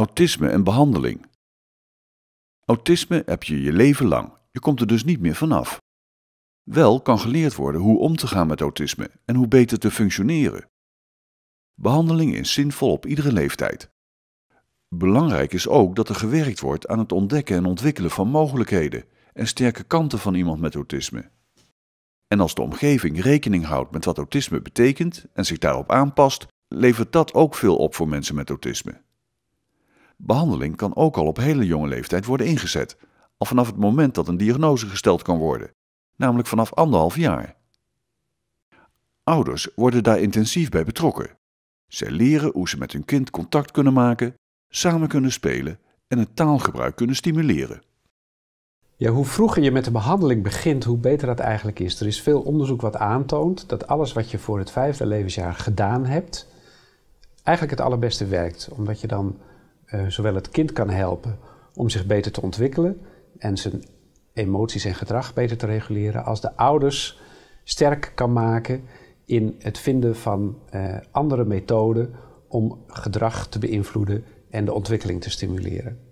Autisme en behandeling. Autisme heb je je leven lang. Je komt er dus niet meer vanaf. Wel kan geleerd worden hoe om te gaan met autisme en hoe beter te functioneren. Behandeling is zinvol op iedere leeftijd. Belangrijk is ook dat er gewerkt wordt aan het ontdekken en ontwikkelen van mogelijkheden en sterke kanten van iemand met autisme. En als de omgeving rekening houdt met wat autisme betekent en zich daarop aanpast, levert dat ook veel op voor mensen met autisme. Behandeling kan ook al op hele jonge leeftijd worden ingezet, al vanaf het moment dat een diagnose gesteld kan worden, namelijk vanaf anderhalf jaar. Ouders worden daar intensief bij betrokken. Zij leren hoe ze met hun kind contact kunnen maken, samen kunnen spelen en het taalgebruik kunnen stimuleren. Ja, hoe vroeger je met de behandeling begint, hoe beter dat eigenlijk is. Er is veel onderzoek wat aantoont dat alles wat je voor het vijfde levensjaar gedaan hebt, eigenlijk het allerbeste werkt. Omdat je dan eh, zowel het kind kan helpen om zich beter te ontwikkelen en zijn emoties en gedrag beter te reguleren, als de ouders sterk kan maken in het vinden van eh, andere methoden om gedrag te beïnvloeden en de ontwikkeling te stimuleren.